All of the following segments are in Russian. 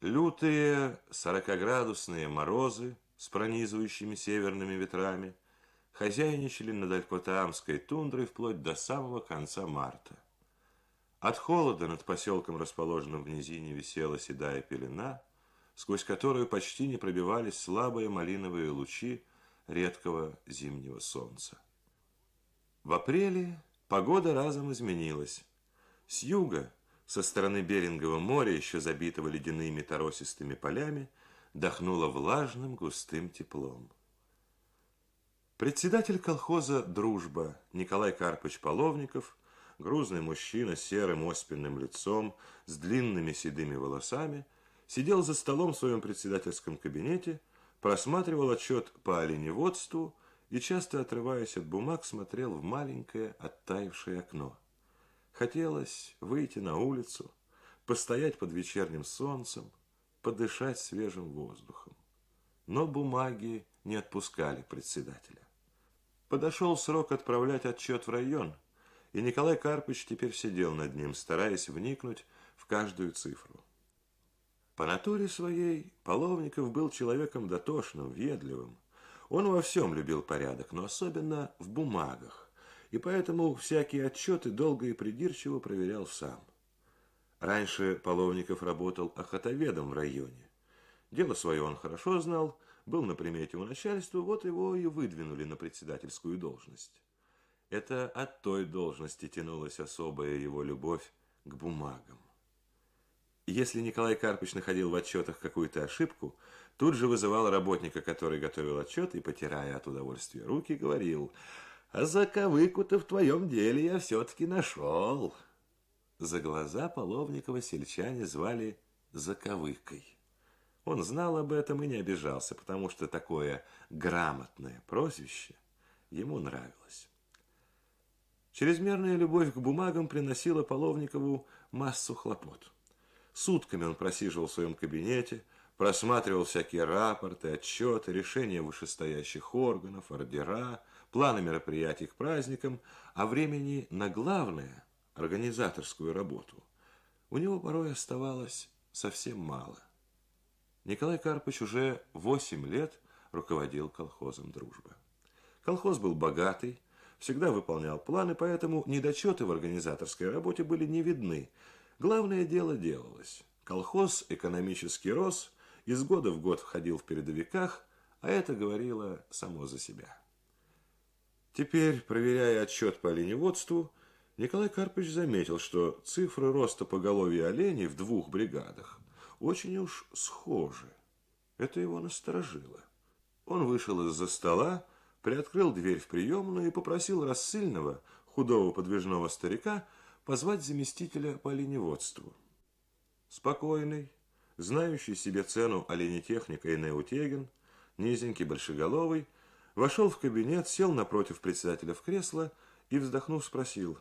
Лютые сорокоградусные морозы с пронизывающими северными ветрами хозяйничали над Далькотаамской тундрой вплоть до самого конца марта. От холода над поселком, расположенным в низине, висела седая пелена, сквозь которую почти не пробивались слабые малиновые лучи редкого зимнего солнца. В апреле погода разом изменилась. С юга – со стороны Берингова моря, еще забитого ледяными торосистыми полями, дохнуло влажным густым теплом. Председатель колхоза «Дружба» Николай Карпович Половников, грузный мужчина с серым оспенным лицом, с длинными седыми волосами, сидел за столом в своем председательском кабинете, просматривал отчет по оленеводству и, часто отрываясь от бумаг, смотрел в маленькое оттаившее окно. Хотелось выйти на улицу, постоять под вечерним солнцем, подышать свежим воздухом. Но бумаги не отпускали председателя. Подошел срок отправлять отчет в район, и Николай Карпыч теперь сидел над ним, стараясь вникнуть в каждую цифру. По натуре своей Половников был человеком дотошным, ведливым. Он во всем любил порядок, но особенно в бумагах и поэтому всякие отчеты долго и придирчиво проверял сам. Раньше Половников работал охотоведом в районе. Дело свое он хорошо знал, был на примете у начальства, вот его и выдвинули на председательскую должность. Это от той должности тянулась особая его любовь к бумагам. Если Николай Карпович находил в отчетах какую-то ошибку, тут же вызывал работника, который готовил отчет, и, потирая от удовольствия руки, говорил – а заковыку-то в твоем деле я все-таки нашел. За глаза Половникова сельчане звали заковыкой. Он знал об этом и не обижался, потому что такое грамотное прозвище ему нравилось. Чрезмерная любовь к бумагам приносила Половникову массу хлопот. Сутками он просиживал в своем кабинете, просматривал всякие рапорты, отчеты, решения вышестоящих органов, ордера, планы мероприятий к праздникам, а времени на главное – организаторскую работу – у него порой оставалось совсем мало. Николай Карпыч уже 8 лет руководил колхозом «Дружба». Колхоз был богатый, всегда выполнял планы, поэтому недочеты в организаторской работе были не видны. Главное дело делалось. Колхоз экономически рос, из года в год входил в передовиках, а это говорило само за себя. Теперь, проверяя отчет по оленеводству, Николай Карпович заметил, что цифры роста поголовья оленей в двух бригадах очень уж схожи. Это его насторожило. Он вышел из-за стола, приоткрыл дверь в приемную и попросил рассыльного, худого подвижного старика, позвать заместителя по оленеводству. Спокойный, знающий себе цену оленетехника и неутегин, низенький большеголовый – Вошел в кабинет, сел напротив председателя в кресло и, вздохнув, спросил.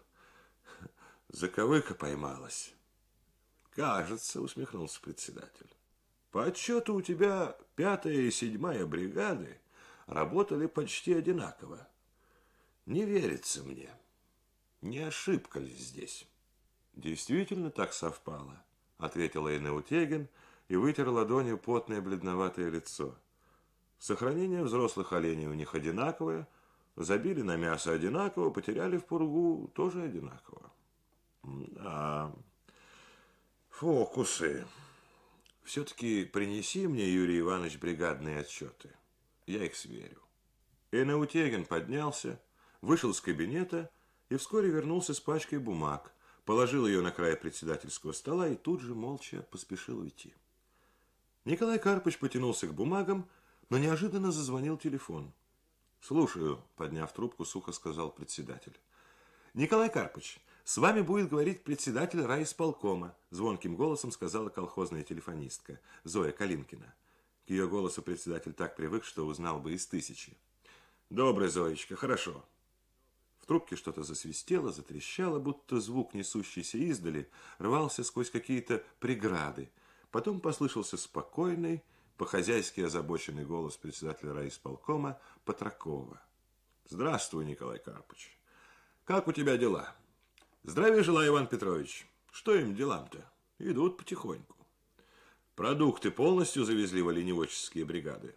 «Заковыка поймалась». «Кажется», — усмехнулся председатель. «По отчету у тебя пятая и седьмая бригады работали почти одинаково. Не верится мне. Не ошибка ли здесь?» «Действительно так совпало», — ответила Инеутегин и вытер ладонью потное бледноватое лицо. Сохранение взрослых оленей у них одинаковое, забили на мясо одинаково, потеряли в пургу тоже одинаково. А фокусы. Все-таки принеси мне, Юрий Иванович, бригадные отчеты. Я их сверю. Энаутегин поднялся, вышел из кабинета и вскоре вернулся с пачкой бумаг, положил ее на край председательского стола и тут же молча поспешил уйти. Николай Карпыч потянулся к бумагам, но неожиданно зазвонил телефон. «Слушаю», – подняв трубку, сухо сказал председатель. «Николай Карпович, с вами будет говорить председатель райисполкома», – звонким голосом сказала колхозная телефонистка Зоя Калинкина. К ее голосу председатель так привык, что узнал бы из тысячи. «Добрый, Зоечка, хорошо». В трубке что-то засвистело, затрещало, будто звук, несущийся издали, рвался сквозь какие-то преграды. Потом послышался спокойный, по-хозяйски озабоченный голос председателя райисполкома Патракова. «Здравствуй, Николай Карпович. Как у тебя дела?» «Здравия желаю, Иван Петрович. Что им делам-то? Идут потихоньку». «Продукты полностью завезли в оленеводческие бригады?»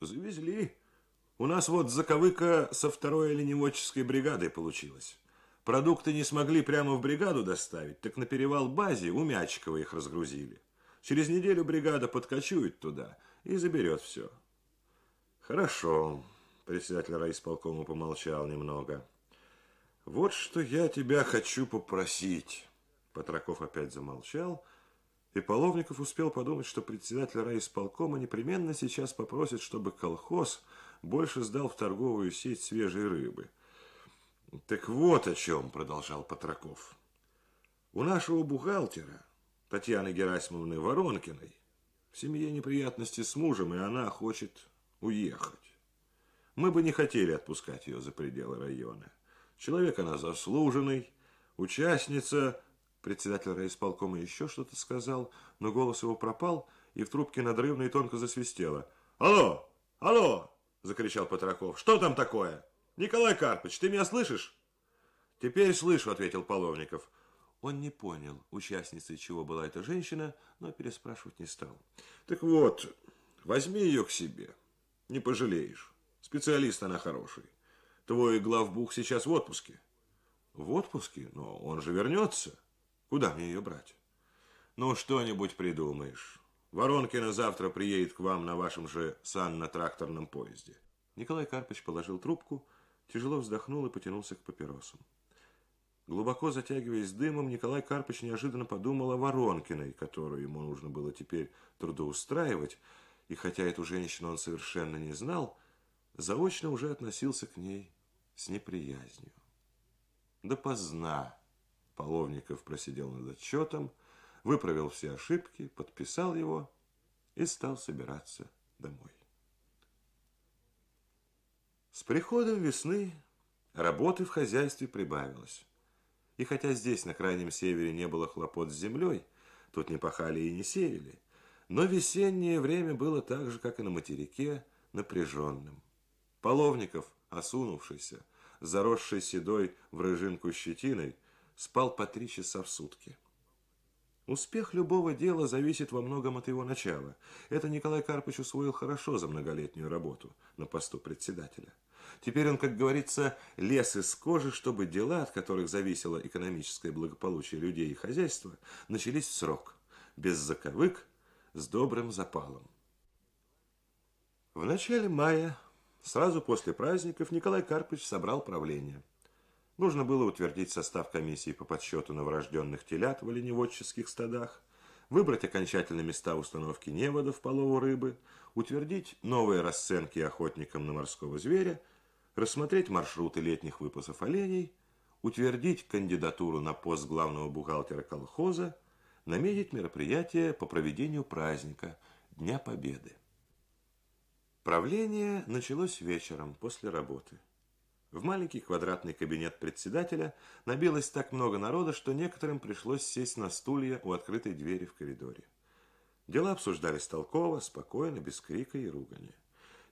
«Завезли. У нас вот заковыка со второй оленеводческой бригадой получилась». Продукты не смогли прямо в бригаду доставить, так на перевал базе у Мячикова их разгрузили. Через неделю бригада подкачует туда и заберет все. Хорошо, председатель райисполкома помолчал немного. Вот что я тебя хочу попросить. Патраков опять замолчал, и Половников успел подумать, что председатель райисполкома непременно сейчас попросит, чтобы колхоз больше сдал в торговую сеть свежей рыбы. «Так вот о чем», — продолжал Патраков. «У нашего бухгалтера Татьяны Герасимовны Воронкиной, в семье неприятности с мужем, и она хочет уехать. Мы бы не хотели отпускать ее за пределы района. Человек она заслуженный, участница... Председатель райисполкома еще что-то сказал, но голос его пропал, и в трубке надрывно и тонко засвистело. «Алло! Алло!» – закричал Патраков. «Что там такое? Николай Карпыч, ты меня слышишь?» «Теперь слышу», – ответил Половников. Он не понял, участницей чего была эта женщина, но переспрашивать не стал. «Так вот, возьми ее к себе. Не пожалеешь. Специалист она хороший. Твой главбух сейчас в отпуске». «В отпуске? Но он же вернется. Куда мне ее брать?» «Ну, что-нибудь придумаешь. Воронкина завтра приедет к вам на вашем же санно-тракторном поезде». Николай Карпович положил трубку, тяжело вздохнул и потянулся к папиросам. Глубоко затягиваясь дымом, Николай Карпыч неожиданно подумал о Воронкиной, которую ему нужно было теперь трудоустраивать, и хотя эту женщину он совершенно не знал, заочно уже относился к ней с неприязнью. Допоздна Половников просидел над отчетом, выправил все ошибки, подписал его и стал собираться домой. С приходом весны работы в хозяйстве прибавилось. И хотя здесь, на крайнем севере, не было хлопот с землей, тут не пахали и не сеяли, но весеннее время было так же, как и на материке, напряженным. Половников, осунувшийся, заросший седой в рыжинку щетиной, спал по три часа в сутки. Успех любого дела зависит во многом от его начала. Это Николай Карпович усвоил хорошо за многолетнюю работу на посту председателя. Теперь он, как говорится, лес из кожи, чтобы дела, от которых зависело экономическое благополучие людей и хозяйства, начались в срок, без заковык, с добрым запалом. В начале мая, сразу после праздников, Николай Карпович собрал правление. Нужно было утвердить состав комиссии по подсчету новорожденных телят в оленеводческих стадах, выбрать окончательные места установки неводов в полову рыбы, утвердить новые расценки охотникам на морского зверя – рассмотреть маршруты летних выпасов оленей, утвердить кандидатуру на пост главного бухгалтера колхоза, наметить мероприятие по проведению праздника Дня Победы. Правление началось вечером после работы. В маленький квадратный кабинет председателя набилось так много народа, что некоторым пришлось сесть на стулья у открытой двери в коридоре. Дела обсуждались толково, спокойно, без крика и ругани.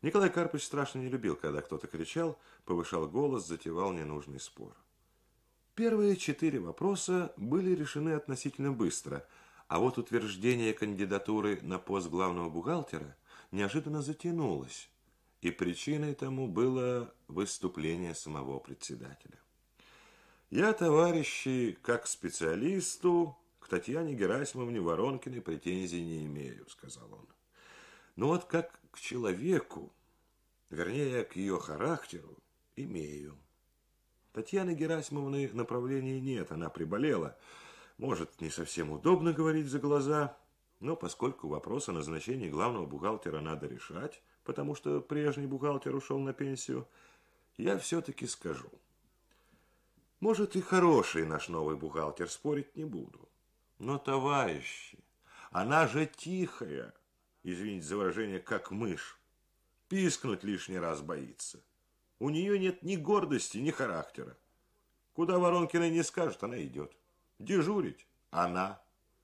Николай Карпович страшно не любил, когда кто-то кричал, повышал голос, затевал ненужный спор. Первые четыре вопроса были решены относительно быстро, а вот утверждение кандидатуры на пост главного бухгалтера неожиданно затянулось, и причиной тому было выступление самого председателя. Я, товарищи, как специалисту, к Татьяне Герасимовне Воронкиной претензий не имею, сказал он. Но «Ну вот как к человеку, вернее, к ее характеру, имею. Татьяны Герасимовны направления нет, она приболела. Может, не совсем удобно говорить за глаза, но поскольку вопрос о назначении главного бухгалтера надо решать, потому что прежний бухгалтер ушел на пенсию, я все-таки скажу. Может, и хороший наш новый бухгалтер, спорить не буду. Но, товарищи, она же тихая, извините за выражение, как мышь. Пискнуть лишний раз боится. У нее нет ни гордости, ни характера. Куда Воронкина не скажет, она идет. Дежурить – она.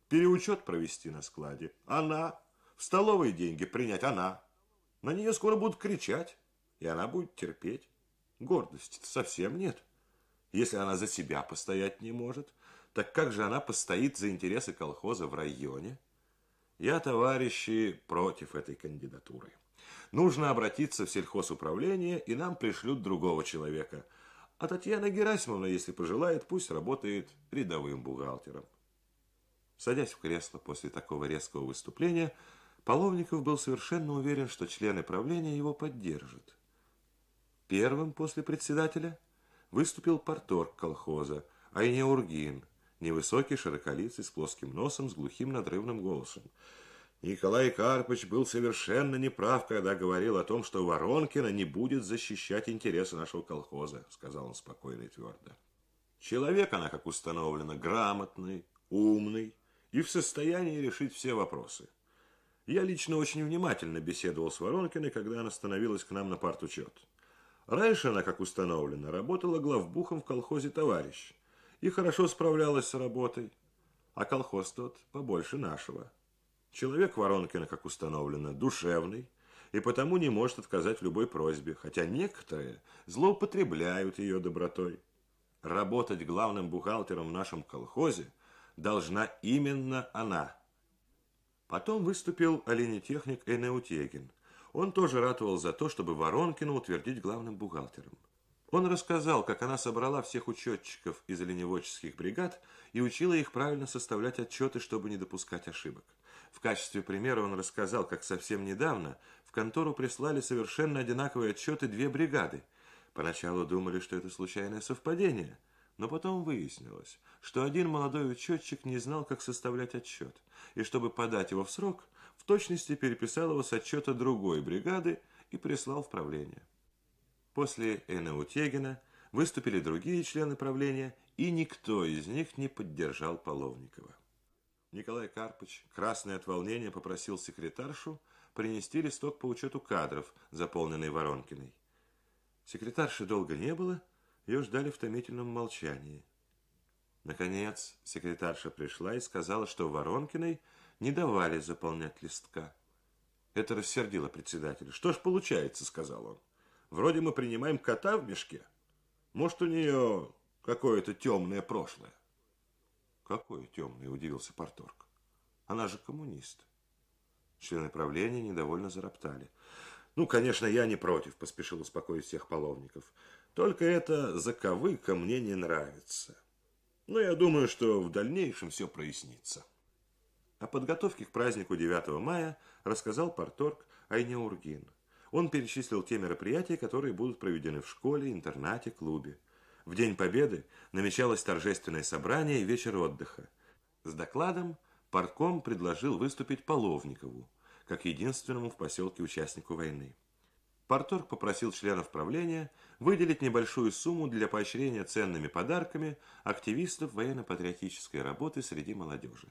Переучет провести на складе – она. В столовые деньги принять – она. На нее скоро будут кричать, и она будет терпеть. Гордости совсем нет. Если она за себя постоять не может, так как же она постоит за интересы колхоза в районе – я, товарищи, против этой кандидатуры. Нужно обратиться в сельхозуправление, и нам пришлют другого человека. А Татьяна Герасимовна, если пожелает, пусть работает рядовым бухгалтером. Садясь в кресло после такого резкого выступления, Половников был совершенно уверен, что члены правления его поддержат. Первым после председателя выступил порторг колхоза, Айнеургин, Невысокий, широколицый, с плоским носом, с глухим надрывным голосом. Николай Карпович был совершенно неправ, когда говорил о том, что Воронкина не будет защищать интересы нашего колхоза, сказал он спокойно и твердо. Человек она, как установлено, грамотный, умный и в состоянии решить все вопросы. Я лично очень внимательно беседовал с Воронкиной, когда она становилась к нам на партучет. Раньше она, как установлено, работала главбухом в колхозе «Товарищ» и хорошо справлялась с работой. А колхоз тот побольше нашего. Человек Воронкина, как установлено, душевный, и потому не может отказать в любой просьбе, хотя некоторые злоупотребляют ее добротой. Работать главным бухгалтером в нашем колхозе должна именно она. Потом выступил оленетехник Энеутегин. Он тоже ратовал за то, чтобы Воронкина утвердить главным бухгалтером. Он рассказал, как она собрала всех учетчиков из оленеводческих бригад и учила их правильно составлять отчеты, чтобы не допускать ошибок. В качестве примера он рассказал, как совсем недавно в контору прислали совершенно одинаковые отчеты две бригады. Поначалу думали, что это случайное совпадение, но потом выяснилось, что один молодой учетчик не знал, как составлять отчет, и чтобы подать его в срок, в точности переписал его с отчета другой бригады и прислал в правление. После Эна выступили другие члены правления, и никто из них не поддержал Половникова. Николай Карпыч, красный от волнения, попросил секретаршу принести листок по учету кадров, заполненный Воронкиной. Секретарши долго не было, ее ждали в томительном молчании. Наконец, секретарша пришла и сказала, что Воронкиной не давали заполнять листка. Это рассердило председателя. «Что ж получается?» – сказал он. Вроде мы принимаем кота в мешке. Может, у нее какое-то темное прошлое? Какое темное, удивился Порторг. Она же коммунист. Члены правления недовольно зароптали. Ну, конечно, я не против, поспешил успокоить всех половников. Только это заковыка мне не нравится. Но я думаю, что в дальнейшем все прояснится. О подготовке к празднику 9 мая рассказал Порторг Айнеургин. Он перечислил те мероприятия, которые будут проведены в школе, интернате, клубе. В День Победы намечалось торжественное собрание и вечер отдыха. С докладом партком предложил выступить Половникову, как единственному в поселке участнику войны. Парторг попросил членов правления выделить небольшую сумму для поощрения ценными подарками активистов военно-патриотической работы среди молодежи.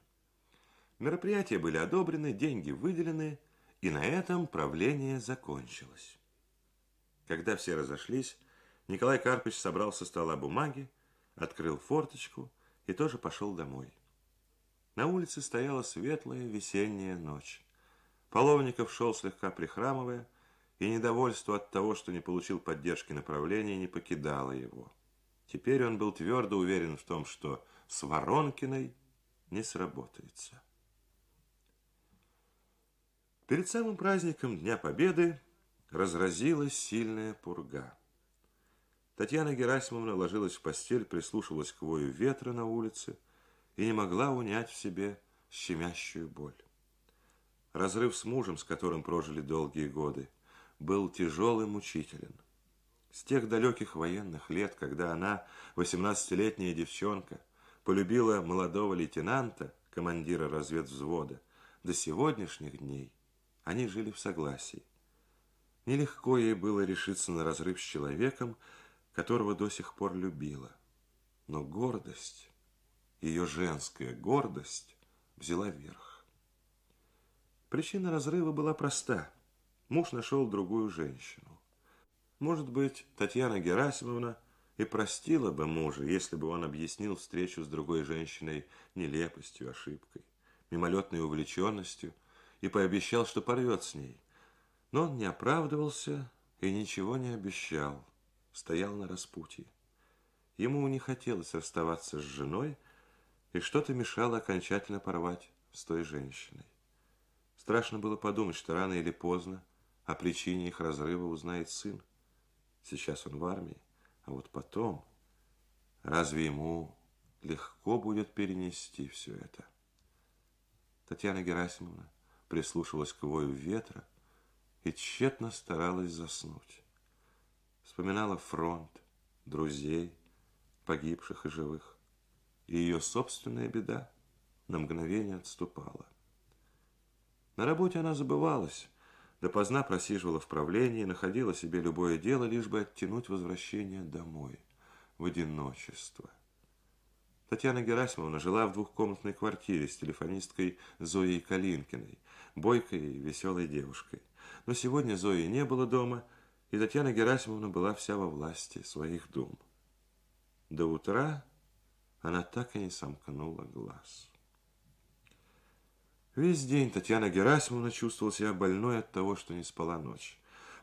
Мероприятия были одобрены, деньги выделены, и на этом правление закончилось. Когда все разошлись, Николай Карпович собрал со стола бумаги, открыл форточку и тоже пошел домой. На улице стояла светлая весенняя ночь. Половников шел слегка прихрамывая, и недовольство от того, что не получил поддержки направления, не покидало его. Теперь он был твердо уверен в том, что с Воронкиной не сработается. Перед самым праздником Дня Победы разразилась сильная пурга. Татьяна Герасимовна ложилась в постель, прислушивалась к вою ветра на улице и не могла унять в себе щемящую боль. Разрыв с мужем, с которым прожили долгие годы, был тяжелым и мучителен. С тех далеких военных лет, когда она, 18-летняя девчонка, полюбила молодого лейтенанта, командира разведвзвода, до сегодняшних дней они жили в согласии. Нелегко ей было решиться на разрыв с человеком, которого до сих пор любила. Но гордость, ее женская гордость, взяла верх. Причина разрыва была проста. Муж нашел другую женщину. Может быть, Татьяна Герасимовна и простила бы мужа, если бы он объяснил встречу с другой женщиной нелепостью, ошибкой, мимолетной увлеченностью – и пообещал, что порвет с ней. Но он не оправдывался и ничего не обещал. Стоял на распутье. Ему не хотелось расставаться с женой, и что-то мешало окончательно порвать с той женщиной. Страшно было подумать, что рано или поздно о причине их разрыва узнает сын. Сейчас он в армии, а вот потом... Разве ему легко будет перенести все это? Татьяна Герасимовна, прислушивалась к вою ветра и тщетно старалась заснуть. Вспоминала фронт, друзей, погибших и живых. И ее собственная беда на мгновение отступала. На работе она забывалась, допоздна просиживала в правлении, находила себе любое дело, лишь бы оттянуть возвращение домой, в одиночество. Татьяна Герасимовна жила в двухкомнатной квартире с телефонисткой Зоей Калинкиной, бойкой и веселой девушкой. Но сегодня Зои не было дома, и Татьяна Герасимовна была вся во власти своих дум. До утра она так и не сомкнула глаз. Весь день Татьяна Герасимовна чувствовала себя больной от того, что не спала ночь.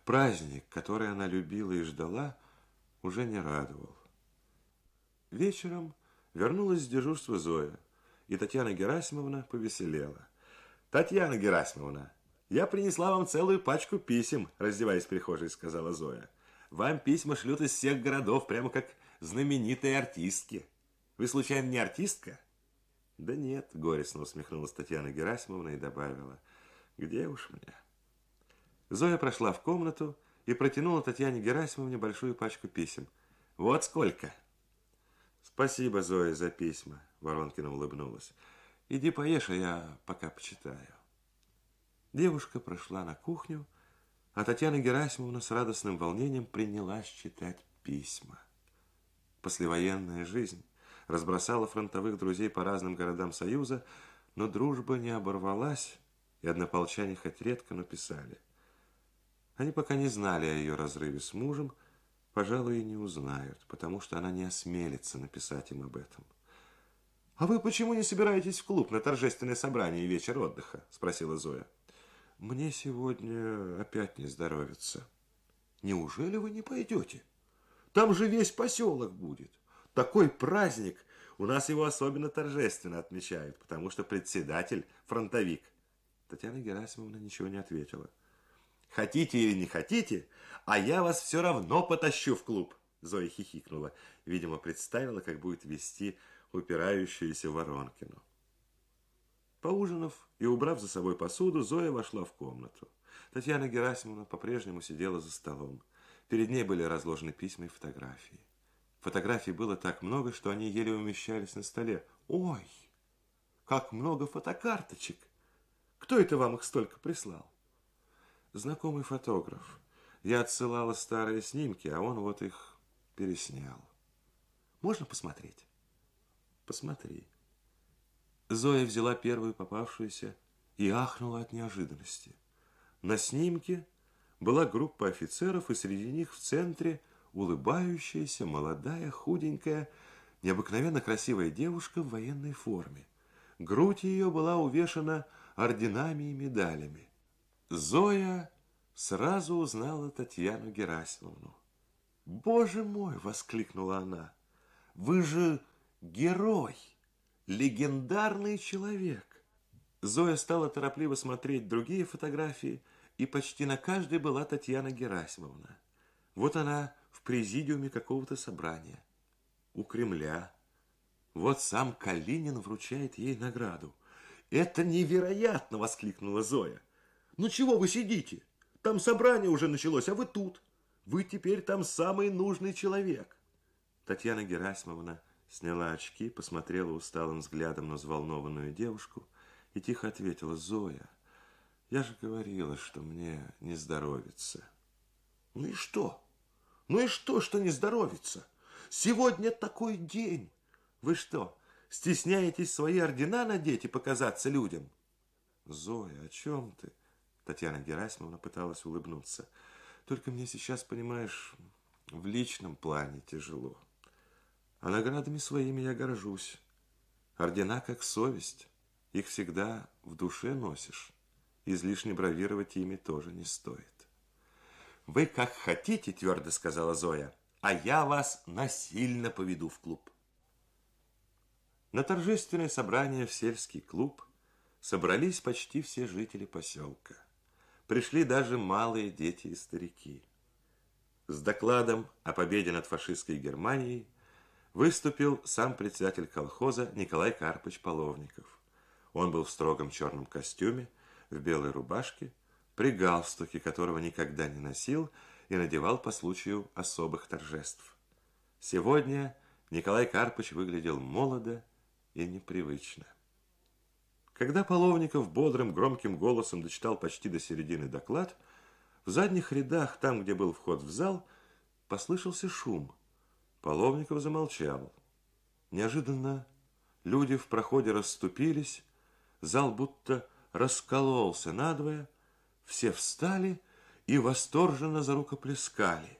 Праздник, который она любила и ждала, уже не радовал. Вечером Вернулась с дежурства Зоя, и Татьяна Герасимовна повеселела. «Татьяна Герасимовна, я принесла вам целую пачку писем», раздеваясь в прихожей, сказала Зоя. «Вам письма шлют из всех городов, прямо как знаменитые артистки. Вы, случайно, не артистка?» «Да нет», — горестно усмехнулась Татьяна Герасимовна и добавила. «Где уж мне?» Зоя прошла в комнату и протянула Татьяне Герасимовне большую пачку писем. «Вот сколько!» Спасибо, Зоя, за письма. Воронкина улыбнулась. Иди поешь, а я пока почитаю. Девушка прошла на кухню, а Татьяна Герасимовна с радостным волнением принялась читать письма. Послевоенная жизнь разбросала фронтовых друзей по разным городам Союза, но дружба не оборвалась, и однополчане хоть редко написали. Они пока не знали о ее разрыве с мужем, пожалуй, и не узнают, потому что она не осмелится написать им об этом. «А вы почему не собираетесь в клуб на торжественное собрание и вечер отдыха?» – спросила Зоя. «Мне сегодня опять не здоровится». «Неужели вы не пойдете? Там же весь поселок будет. Такой праздник! У нас его особенно торжественно отмечают, потому что председатель – фронтовик». Татьяна Герасимовна ничего не ответила. Хотите или не хотите, а я вас все равно потащу в клуб. Зоя хихикнула. Видимо, представила, как будет вести упирающуюся Воронкину. Поужинав и убрав за собой посуду, Зоя вошла в комнату. Татьяна Герасимовна по-прежнему сидела за столом. Перед ней были разложены письма и фотографии. Фотографий было так много, что они еле умещались на столе. «Ой, как много фотокарточек! Кто это вам их столько прислал?» знакомый фотограф. Я отсылала старые снимки, а он вот их переснял. Можно посмотреть? Посмотри. Зоя взяла первую попавшуюся и ахнула от неожиданности. На снимке была группа офицеров, и среди них в центре улыбающаяся, молодая, худенькая, необыкновенно красивая девушка в военной форме. Грудь ее была увешана орденами и медалями. Зоя сразу узнала Татьяну Герасимовну. «Боже мой!» – воскликнула она. «Вы же герой, легендарный человек!» Зоя стала торопливо смотреть другие фотографии, и почти на каждой была Татьяна Герасимовна. Вот она в президиуме какого-то собрания, у Кремля. Вот сам Калинин вручает ей награду. «Это невероятно!» – воскликнула Зоя. Ну чего вы сидите? Там собрание уже началось, а вы тут. Вы теперь там самый нужный человек. Татьяна Герасимовна сняла очки, посмотрела усталым взглядом на взволнованную девушку и тихо ответила, «Зоя, я же говорила, что мне не здоровится». «Ну и что? Ну и что, что не здоровится? Сегодня такой день! Вы что, стесняетесь свои ордена надеть и показаться людям?» «Зоя, о чем ты?» Татьяна Герасимовна пыталась улыбнуться. Только мне сейчас, понимаешь, в личном плане тяжело. А наградами своими я горжусь. Ордена как совесть. Их всегда в душе носишь. Излишне бравировать ими тоже не стоит. «Вы как хотите», – твердо сказала Зоя, – «а я вас насильно поведу в клуб». На торжественное собрание в сельский клуб собрались почти все жители поселка пришли даже малые дети и старики. С докладом о победе над фашистской Германией выступил сам председатель колхоза Николай Карпович Половников. Он был в строгом черном костюме, в белой рубашке, при галстуке, которого никогда не носил и надевал по случаю особых торжеств. Сегодня Николай Карпович выглядел молодо и непривычно. Когда Половников бодрым громким голосом дочитал почти до середины доклад, в задних рядах, там, где был вход в зал, послышался шум. Половников замолчал. Неожиданно люди в проходе расступились, зал будто раскололся надвое, все встали и восторженно зарукоплескали.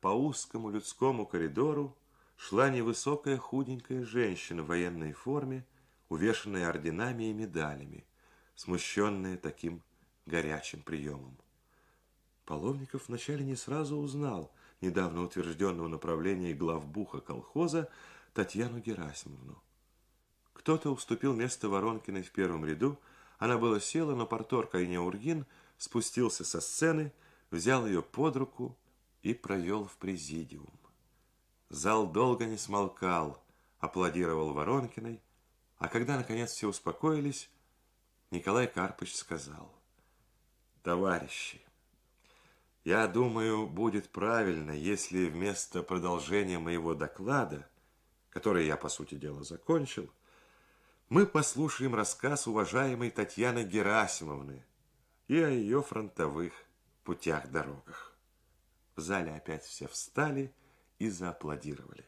По узкому людскому коридору шла невысокая худенькая женщина в военной форме, увешанные орденами и медалями, смущенные таким горячим приемом. Половников вначале не сразу узнал недавно утвержденного направления главбуха колхоза Татьяну Герасимовну. Кто-то уступил место Воронкиной в первом ряду, она была села, но портор Кайнеургин спустился со сцены, взял ее под руку и провел в президиум. Зал долго не смолкал, аплодировал Воронкиной, а когда, наконец, все успокоились, Николай Карпович сказал, «Товарищи, я думаю, будет правильно, если вместо продолжения моего доклада, который я, по сути дела, закончил, мы послушаем рассказ уважаемой Татьяны Герасимовны и о ее фронтовых путях-дорогах». В зале опять все встали и зааплодировали.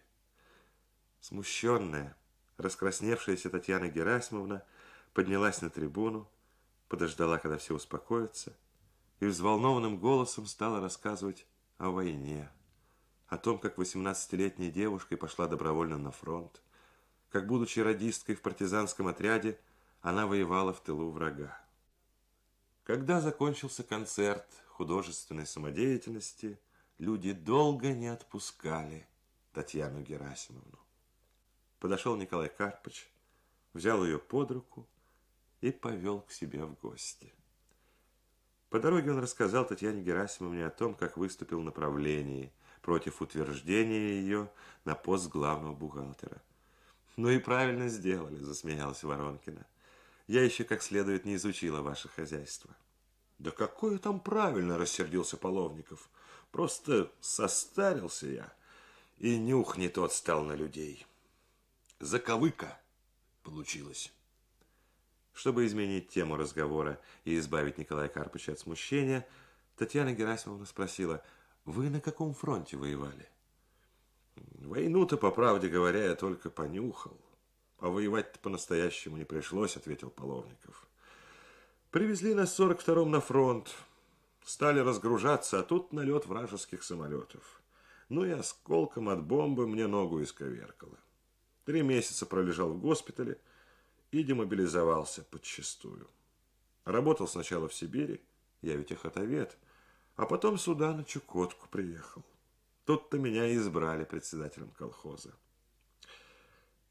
Смущенная, Раскрасневшаяся Татьяна Герасимовна поднялась на трибуну, подождала, когда все успокоятся, и взволнованным голосом стала рассказывать о войне, о том, как 18-летней девушкой пошла добровольно на фронт, как, будучи радисткой в партизанском отряде, она воевала в тылу врага. Когда закончился концерт художественной самодеятельности, люди долго не отпускали Татьяну Герасимовну. Подошел Николай Карпыч, взял ее под руку и повел к себе в гости. По дороге он рассказал Татьяне Герасимовне о том, как выступил на против утверждения ее на пост главного бухгалтера. «Ну и правильно сделали», – засмеялась Воронкина. «Я еще как следует не изучила ваше хозяйство». «Да какое там правильно!» – рассердился Половников. «Просто состарился я, и нюх не тот стал на людей» заковыка получилась. Чтобы изменить тему разговора и избавить Николая Карпыча от смущения, Татьяна Герасимовна спросила, «Вы на каком фронте воевали?» «Войну-то, по правде говоря, я только понюхал. А воевать-то по-настоящему не пришлось», — ответил Половников. «Привезли нас в 42-м на фронт. Стали разгружаться, а тут налет вражеских самолетов. Ну и осколком от бомбы мне ногу исковеркало. Три месяца пролежал в госпитале и демобилизовался подчистую. Работал сначала в Сибири, я ведь их охотовед, а потом сюда на Чукотку приехал. Тут-то меня и избрали председателем колхоза.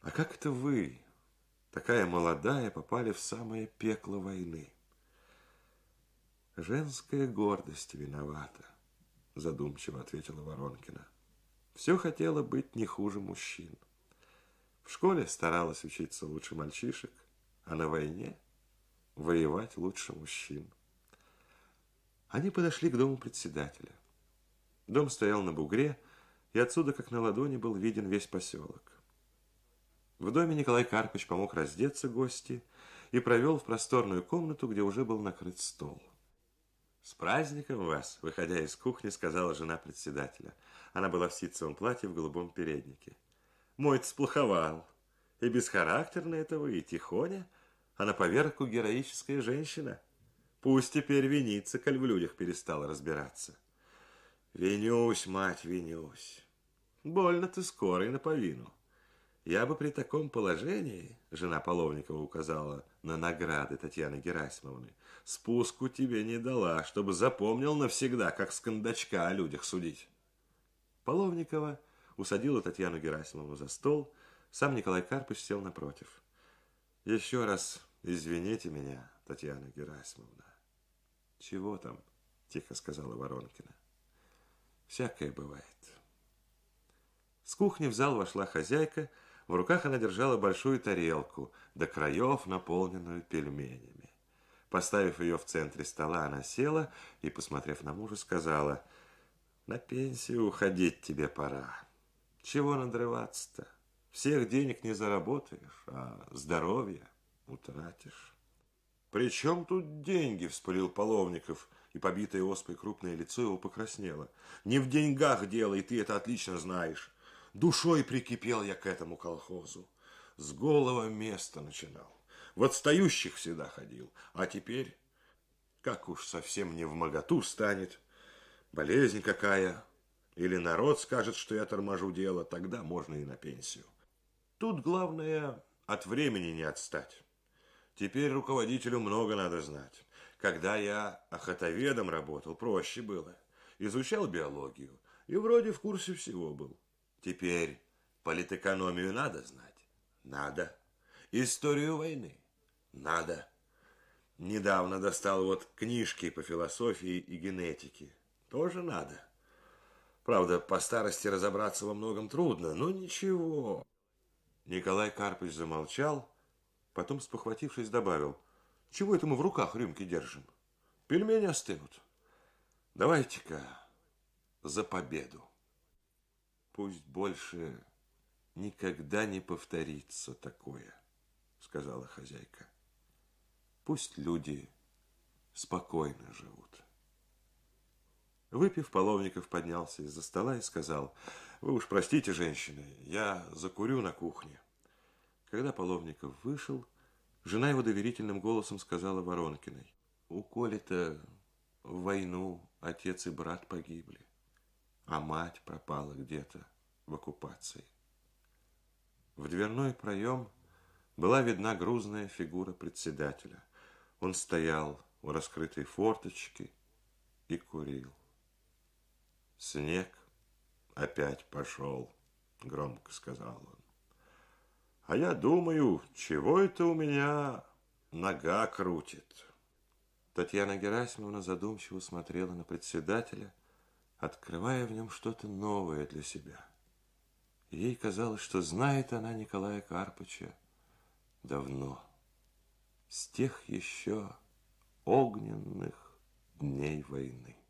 А как это вы, такая молодая, попали в самое пекло войны? Женская гордость виновата, задумчиво ответила Воронкина. Все хотела быть не хуже мужчин. В школе старалась учиться лучше мальчишек, а на войне воевать лучше мужчин. Они подошли к дому председателя. Дом стоял на бугре, и отсюда, как на ладони, был виден весь поселок. В доме Николай Карпыч помог раздеться гости и провел в просторную комнату, где уже был накрыт стол. «С праздником вас!» – выходя из кухни, сказала жена председателя. Она была в ситцевом платье в голубом переднике. Мойт сплоховал. И бесхарактерно это вы, и тихоня, а на поверку героическая женщина. Пусть теперь винится, коль в людях перестала разбираться. Винюсь, мать, винюсь. Больно ты скорый наповину. Я бы при таком положении, жена Половникова указала на награды Татьяны Герасимовны, спуску тебе не дала, чтобы запомнил навсегда, как скандачка о людях судить. Половникова усадила Татьяну Герасимовну за стол, сам Николай Карпыч сел напротив. «Еще раз извините меня, Татьяна Герасимовна». «Чего там?» – тихо сказала Воронкина. «Всякое бывает». С кухни в зал вошла хозяйка, в руках она держала большую тарелку, до краев наполненную пельменями. Поставив ее в центре стола, она села и, посмотрев на мужа, сказала, «На пенсию уходить тебе пора». Чего надрываться-то? Всех денег не заработаешь, а здоровье утратишь. «При чем тут деньги?» – вспылил Половников, и побитое оспой крупное лицо его покраснело. «Не в деньгах дело, и ты это отлично знаешь. Душой прикипел я к этому колхозу. С голого места начинал. В отстающих всегда ходил. А теперь, как уж совсем не в моготу станет, болезнь какая, или народ скажет, что я торможу дело, тогда можно и на пенсию. Тут главное от времени не отстать. Теперь руководителю много надо знать. Когда я охотоведом работал, проще было. Изучал биологию и вроде в курсе всего был. Теперь политэкономию надо знать? Надо. Историю войны? Надо. Недавно достал вот книжки по философии и генетике. Тоже надо. Правда, по старости разобраться во многом трудно, но ничего. Николай Карпович замолчал, потом, спохватившись, добавил. Чего это мы в руках рюмки держим? Пельмени остынут. Давайте-ка за победу. Пусть больше никогда не повторится такое, сказала хозяйка. Пусть люди спокойно живут. Выпив, Половников поднялся из-за стола и сказал, «Вы уж простите, женщины, я закурю на кухне». Когда Половников вышел, жена его доверительным голосом сказала Воронкиной, «У Коли-то в войну отец и брат погибли, а мать пропала где-то в оккупации». В дверной проем была видна грузная фигура председателя. Он стоял у раскрытой форточки и курил. Снег опять пошел, громко сказал он. А я думаю, чего это у меня нога крутит? Татьяна Герасимовна задумчиво смотрела на председателя, открывая в нем что-то новое для себя. Ей казалось, что знает она Николая Карпыча давно, с тех еще огненных дней войны.